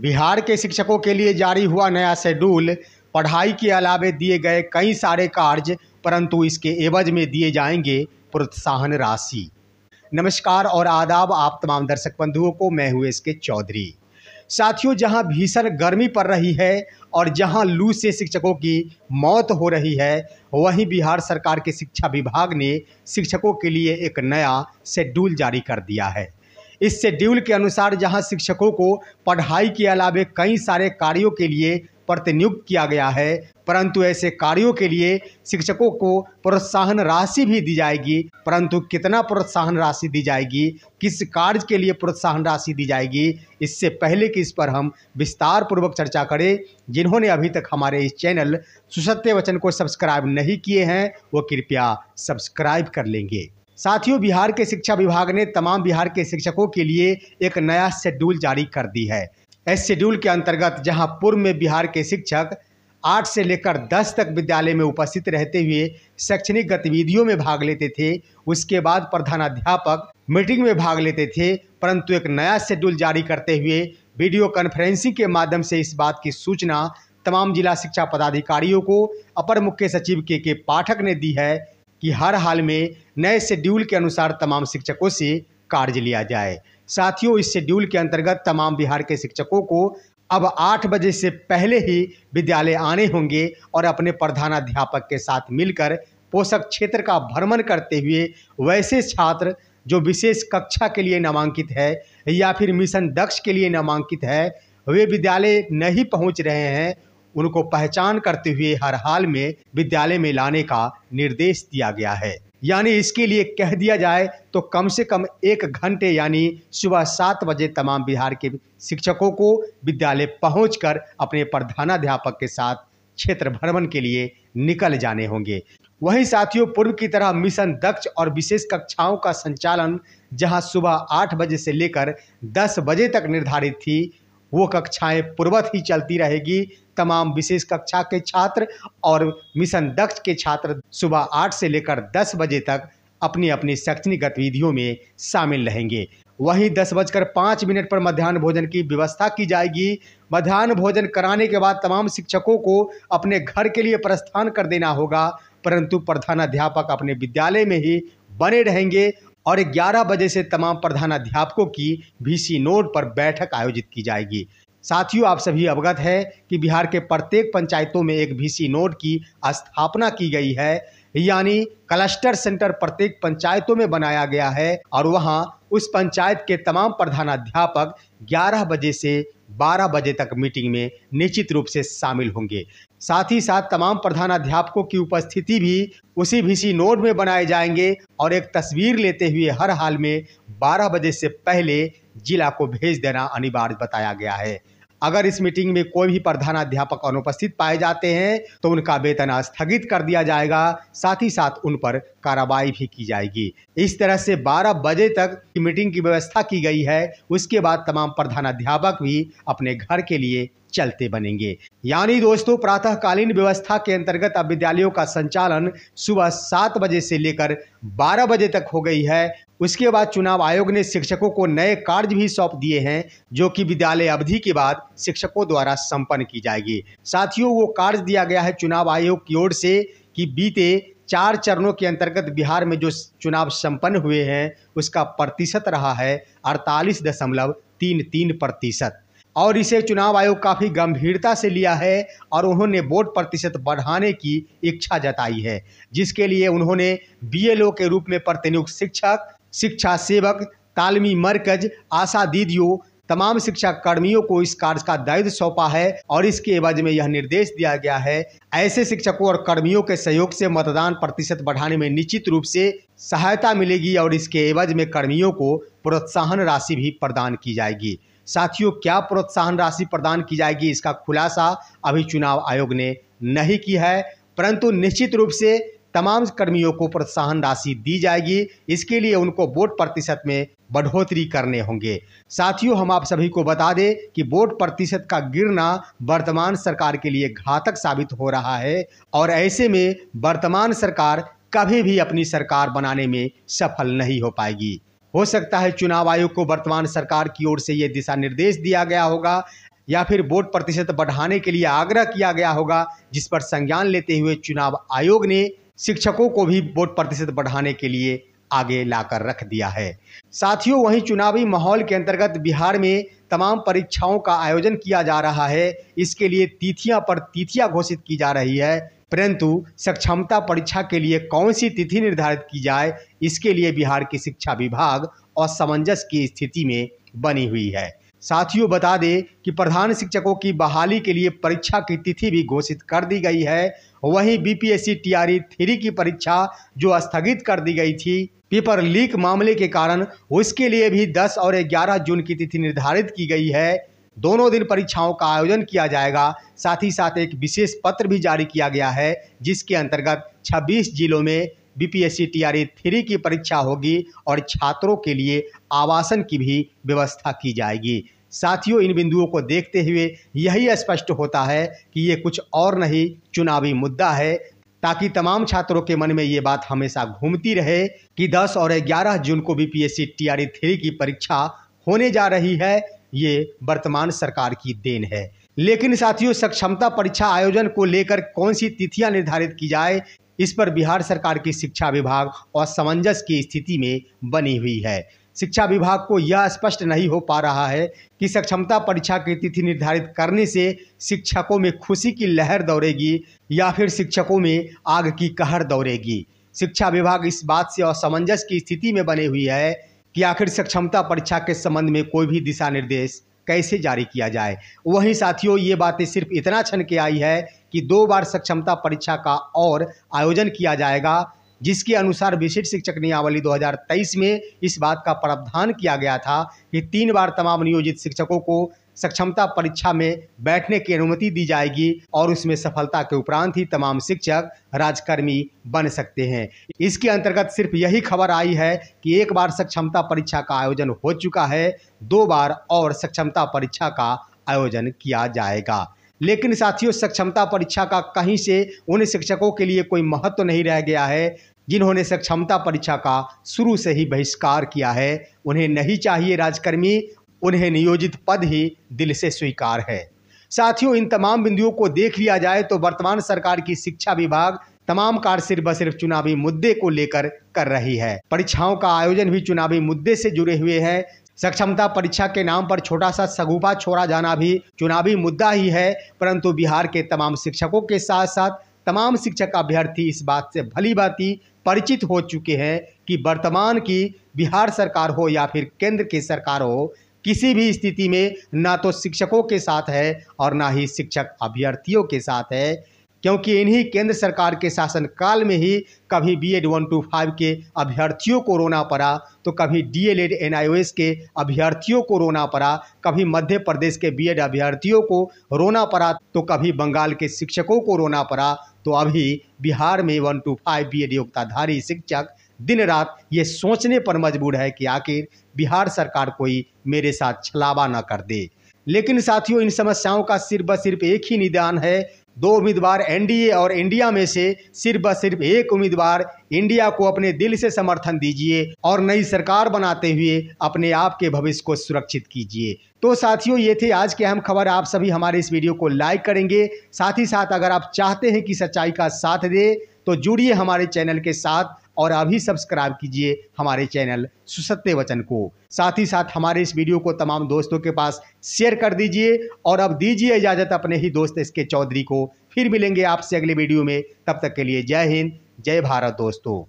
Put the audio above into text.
बिहार के शिक्षकों के लिए जारी हुआ नया शेड्यूल पढ़ाई के अलावे दिए गए कई सारे कार्य परंतु इसके एवज में दिए जाएंगे प्रोत्साहन राशि नमस्कार और आदाब आप तमाम दर्शक बंधुओं को मैं हुए इसके चौधरी साथियों जहां भीषण गर्मी पड़ रही है और जहां लू से शिक्षकों की मौत हो रही है वहीं बिहार सरकार के शिक्षा विभाग ने शिक्षकों के लिए एक नया शेड्यूल जारी कर दिया है इस शेड्यूल के अनुसार जहां शिक्षकों को पढ़ाई के अलावे कई सारे कार्यों के लिए प्रतिनियुक्त किया गया है परंतु ऐसे कार्यों के लिए शिक्षकों को प्रोत्साहन राशि भी दी जाएगी परंतु कितना प्रोत्साहन राशि दी जाएगी किस कार्य के लिए प्रोत्साहन राशि दी जाएगी इससे पहले कि इस पर हम विस्तार पूर्वक चर्चा करें जिन्होंने अभी तक हमारे इस चैनल सुसत्य वचन को सब्सक्राइब नहीं किए हैं वो कृपया सब्सक्राइब कर लेंगे साथियों बिहार के शिक्षा विभाग ने तमाम बिहार के शिक्षकों के लिए एक नया शेड्यूल जारी कर दी है इस शेड्यूल के अंतर्गत जहां पूर्व में बिहार के शिक्षक आठ से लेकर दस तक विद्यालय में उपस्थित रहते हुए शैक्षणिक गतिविधियों में भाग लेते थे उसके बाद प्रधानाध्यापक मीटिंग में भाग लेते थे परंतु एक नया शेड्यूल जारी करते हुए वीडियो कॉन्फ्रेंसिंग के माध्यम से इस बात की सूचना तमाम जिला शिक्षा पदाधिकारियों को अपर मुख्य सचिव के के पाठक ने दी है कि हर हाल में नए शेड्यूल के अनुसार तमाम शिक्षकों से कार्य लिया जाए साथियों इस शेड्यूल के अंतर्गत तमाम बिहार के शिक्षकों को अब आठ बजे से पहले ही विद्यालय आने होंगे और अपने प्रधानाध्यापक के साथ मिलकर पोषक क्षेत्र का भ्रमण करते हुए वैसे छात्र जो विशेष कक्षा के लिए नामांकित है या फिर मिशन दक्ष के लिए नामांकित है वे विद्यालय नहीं पहुंच रहे हैं उनको पहचान करते हुए हर हाल में विद्यालय में लाने का निर्देश दिया गया है यानी इसके लिए कह दिया जाए तो कम से कम एक घंटे यानी सुबह सात बजे तमाम बिहार के शिक्षकों को विद्यालय पहुँच अपने प्रधानाध्यापक के साथ क्षेत्र भ्रमण के लिए निकल जाने होंगे वहीं साथियों पूर्व की तरह मिशन दक्ष और विशेष कक्षाओं का संचालन जहां सुबह आठ बजे से लेकर दस बजे तक निर्धारित थी वो कक्षाएं पूर्वत ही चलती रहेगी तमाम विशेष कक्षा के छात्र और मिशन दक्ष के छात्र सुबह आठ से लेकर दस बजे तक अपनी अपनी शैक्षणिक गतिविधियों में शामिल रहेंगे वहीं दस बजकर पाँच मिनट पर मध्यान्ह भोजन की व्यवस्था की जाएगी मध्यान्ह भोजन कराने के बाद तमाम शिक्षकों को अपने घर के लिए प्रस्थान कर देना होगा परंतु प्रधानाध्यापक अपने विद्यालय में ही बने रहेंगे और 11 बजे से तमाम प्रधानाध्यापकों की भीसी नोड पर बैठक आयोजित की जाएगी साथियों आप सभी अवगत है कि बिहार के प्रत्येक पंचायतों में एक भीसी नोड की स्थापना की गई है यानी क्लस्टर सेंटर प्रत्येक पंचायतों में बनाया गया है और वहां उस पंचायत के तमाम प्रधानाध्यापक 11 बजे से 12 बजे तक मीटिंग में निश्चित रूप से शामिल होंगे साथ ही साथ तमाम प्रधानाध्यापकों की उपस्थिति भी उसी भीसी नोट में बनाए जाएंगे और एक तस्वीर लेते हुए हर हाल में 12 बजे से पहले जिला को भेज देना अनिवार्य बताया गया है अगर इस मीटिंग में कोई भी प्रधानाध्यापक अनुपस्थित पाए जाते हैं तो उनका वेतन स्थगित कर दिया जाएगा साथ ही साथ उन पर कार्रवाई भी की जाएगी इस तरह से 12 बजे तक मीटिंग की व्यवस्था की गई है उसके बाद तमाम प्रधानाध्यापक भी अपने घर के लिए चलते बनेंगे यानी दोस्तों प्रातःकालीन व्यवस्था के अंतर्गत अब विद्यालयों का संचालन सुबह सात बजे से लेकर बारह बजे तक हो गई है उसके बाद चुनाव आयोग ने शिक्षकों को नए कार्य भी सौंप दिए हैं जो कि विद्यालय अवधि के बाद शिक्षकों द्वारा संपन्न की जाएगी साथियों वो कार्य दिया गया है चुनाव आयोग की ओर से कि बीते चार चरणों के अंतर्गत बिहार में जो चुनाव संपन्न हुए हैं उसका प्रतिशत रहा है अड़तालीस दशमलव तीन तीन प्रतिशत और इसे चुनाव आयोग काफ़ी गंभीरता से लिया है और उन्होंने वोट प्रतिशत बढ़ाने की इच्छा जताई है जिसके लिए उन्होंने बीएलओ के रूप में प्रतिनियुक्त शिक्षक शिक्षा सेवक तालमी मरकज आशा दीदियों तमाम शिक्षा कर्मियों को इस कार्य का दायित्व सौंपा है और इसके एवज में यह निर्देश दिया गया है ऐसे शिक्षकों और कर्मियों के सहयोग से मतदान प्रतिशत बढ़ाने में निश्चित रूप से सहायता मिलेगी और इसके एवज में कर्मियों को प्रोत्साहन राशि भी प्रदान की जाएगी साथियों क्या प्रोत्साहन राशि प्रदान की जाएगी इसका खुलासा अभी चुनाव आयोग ने नहीं की है परंतु निश्चित रूप से तमाम कर्मियों को प्रोत्साहन राशि दी जाएगी इसके लिए उनको वोट प्रतिशत में बढ़ोतरी करने होंगे साथियों हम आप सभी को बता दें कि वोट प्रतिशत का गिरना वर्तमान सरकार के लिए घातक साबित हो रहा है और ऐसे में वर्तमान सरकार कभी भी अपनी सरकार बनाने में सफल नहीं हो पाएगी हो सकता है चुनाव आयोग को वर्तमान सरकार की ओर से ये दिशा निर्देश दिया गया होगा या फिर वोट प्रतिशत बढ़ाने के लिए आग्रह किया गया होगा जिस पर संज्ञान लेते हुए चुनाव आयोग ने शिक्षकों को भी वोट प्रतिशत बढ़ाने के लिए आगे लाकर रख दिया है साथियों वहीं चुनावी माहौल के अंतर्गत बिहार में तमाम परीक्षाओं का आयोजन किया जा रहा है इसके लिए तिथियां पर तिथियां घोषित की जा रही है परंतु सक्षमता परीक्षा के लिए कौन सी तिथि निर्धारित की जाए इसके लिए बिहार की शिक्षा विभाग असमंजस की स्थिति में बनी हुई है साथियों बता दें कि प्रधान शिक्षकों की बहाली के लिए परीक्षा की तिथि भी घोषित कर दी गई है वहीं बीपीएससी टीआरई थ्री की परीक्षा जो स्थगित कर दी गई थी पेपर लीक मामले के कारण उसके लिए भी 10 और 11 जून की तिथि निर्धारित की गई है दोनों दिन परीक्षाओं का आयोजन किया जाएगा साथ ही साथ एक विशेष पत्र भी जारी किया गया है जिसके अंतर्गत 26 जिलों में B P S C T R E three की परीक्षा होगी और छात्रों के लिए आवासन की भी व्यवस्था की जाएगी साथियों इन बिंदुओं को देखते हुए यही स्पष्ट होता है कि ये कुछ और नहीं चुनावी मुद्दा है ताकि तमाम छात्रों के मन में ये बात हमेशा घूमती रहे कि 10 और 11 जून को बी पी एस थ्री की परीक्षा होने जा रही है ये वर्तमान सरकार की देन है लेकिन साथियों सक्षमता परीक्षा आयोजन को लेकर कौन सी तिथियां निर्धारित की जाए इस पर बिहार सरकार की शिक्षा विभाग और की स्थिति में बनी हुई है शिक्षा विभाग को यह स्पष्ट नहीं हो पा रहा है कि सक्षमता परीक्षा की तिथि निर्धारित करने से शिक्षकों में खुशी की लहर दौड़ेगी या फिर शिक्षकों में आग की कहर दौड़ेगी शिक्षा विभाग इस बात से असमंजस की स्थिति में बनी हुई है कि आखिर सक्षमता परीक्षा के संबंध में कोई भी दिशा निर्देश कैसे जारी किया जाए वहीं साथियों ये बातें सिर्फ इतना छन के आई है कि दो बार सक्षमता परीक्षा का और आयोजन किया जाएगा जिसके अनुसार विशिष्ट शिक्षक नियमावली 2023 में इस बात का प्रावधान किया गया था कि तीन बार तमाम नियोजित शिक्षकों को सक्षमता परीक्षा में बैठने की अनुमति दी जाएगी और उसमें सफलता के उपरांत ही तमाम शिक्षक राजकर्मी बन सकते हैं इसके अंतर्गत सिर्फ यही खबर आई है कि एक बार सक्षमता परीक्षा का आयोजन हो चुका है दो बार और सक्षमता परीक्षा का आयोजन किया जाएगा लेकिन साथियों सक्षमता परीक्षा का कहीं से उन शिक्षकों के लिए कोई महत्व तो नहीं रह गया है जिन्होंने सक्षमता परीक्षा का शुरू से ही बहिष्कार किया है उन्हें नहीं चाहिए राजकर्मी उन्हें नियोजित पद ही दिल से स्वीकार है साथियों इन तमाम बिंदुओं को देख लिया जाए तो वर्तमान सरकार की शिक्षा विभाग तमाम कार्य सिर्फ सिर्फ चुनावी मुद्दे को लेकर कर रही है परीक्षाओं का आयोजन भी चुनावी मुद्दे से जुड़े हुए हैं सक्षमता परीक्षा के नाम पर छोटा सा सगुबा छोड़ा जाना भी चुनावी मुद्दा ही है परंतु बिहार के तमाम शिक्षकों के साथ साथ तमाम शिक्षक अभ्यर्थी इस बात से भली भांति परिचित हो चुके हैं कि वर्तमान की बिहार सरकार हो या फिर केंद्र की सरकार हो किसी भी स्थिति में ना तो शिक्षकों के साथ है और ना ही शिक्षक अभ्यर्थियों के साथ है क्योंकि इन्हीं केंद्र सरकार के शासनकाल में ही कभी B Ed one two five के अभ्यर्थियों को रोना पड़ा तो कभी D L Ed N I के अभ्यर्थियों को रोना पड़ा कभी मध्य प्रदेश के बी एड अभ्यर्थियों को रोना पड़ा तो कभी बंगाल के शिक्षकों को रोना पड़ा तो अभी बिहार में one two five B Ed योग्यताधारी शिक्षक दिन रात ये सोचने पर मजबूर है कि आखिर बिहार सरकार कोई मेरे साथ छलावा न कर दे लेकिन साथियों इन समस्याओं का सिर्फ सिर्फ एक ही निदान है दो उम्मीदवार एनडीए और इंडिया में से सिर्फ सिर्फ एक उम्मीदवार इंडिया को अपने दिल से समर्थन दीजिए और नई सरकार बनाते हुए अपने आप के भविष्य को सुरक्षित कीजिए तो साथियों ये थे आज के अहम खबर आप सभी हमारे इस वीडियो को लाइक करेंगे साथ ही साथ अगर आप चाहते हैं कि सच्चाई का साथ दे तो जुड़िए हमारे चैनल के साथ और अभी सब्सक्राइब कीजिए हमारे चैनल सुसत्य वचन को साथ ही साथ हमारे इस वीडियो को तमाम दोस्तों के पास शेयर कर दीजिए और अब दीजिए इजाज़त अपने ही दोस्त एस के चौधरी को फिर मिलेंगे आपसे अगले वीडियो में तब तक के लिए जय हिंद जय भारत दोस्तों